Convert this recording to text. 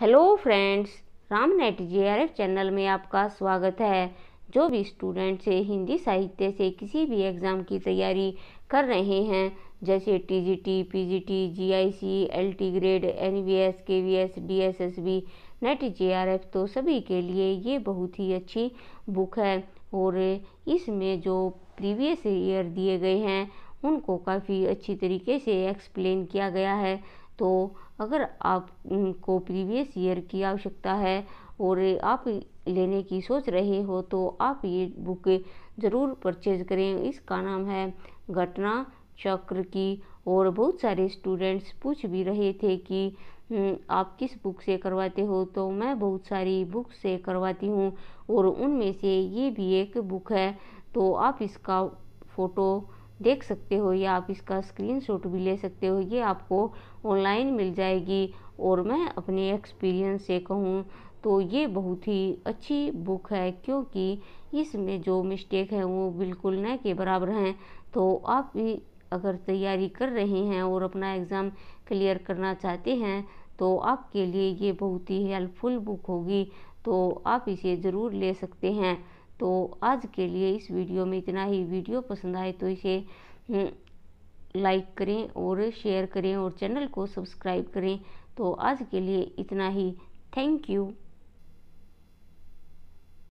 hello friends Ram NET J R F channel में आपका स्वागत है जो भी स्टूडेंट से हिंदी साहित्य से किसी भी एग्ज़ाम की तैयारी कर रहे हैं जैसे T G T P G T G I C L T grade N V S K V S D S S B NET J R F तो सभी के लिए ये बहुत ही अच्छी बुक है और इसमें जो प्रीवियस ईयर दिए गए हैं उनको काफ़ी अच्छी तरीके से एक्सप्लेन किया गया है तो अगर आपको प्रीवियस ईयर की आवश्यकता है और आप लेने की सोच रहे हो तो आप ये बुक ज़रूर परचेज करें इसका नाम है घटना चक्र की और बहुत सारे स्टूडेंट्स पूछ भी रहे थे कि हम्म, आप किस बुक से करवाते हो तो मैं बहुत सारी बुक से करवाती हूँ और उनमें से ये भी एक बुक है तो आप इसका फ़ोटो देख सकते हो या आप इसका स्क्रीनशॉट भी ले सकते हो ये आपको ऑनलाइन मिल जाएगी और मैं अपने एक्सपीरियंस से कहूँ तो ये बहुत ही अच्छी बुक है क्योंकि इसमें जो मिस्टेक है वो बिल्कुल न के बराबर हैं तो आप भी अगर तैयारी कर रहे हैं और अपना एग्ज़ाम क्लियर करना चाहते हैं तो आपके लिए ये बहुत ही हेल्पफुल बुक होगी तो आप इसे ज़रूर ले सकते हैं तो आज के लिए इस वीडियो में इतना ही वीडियो पसंद आए तो इसे लाइक हम्म, करें और शेयर करें और चैनल को सब्सक्राइब करें तो आज के लिए इतना ही थैंक यू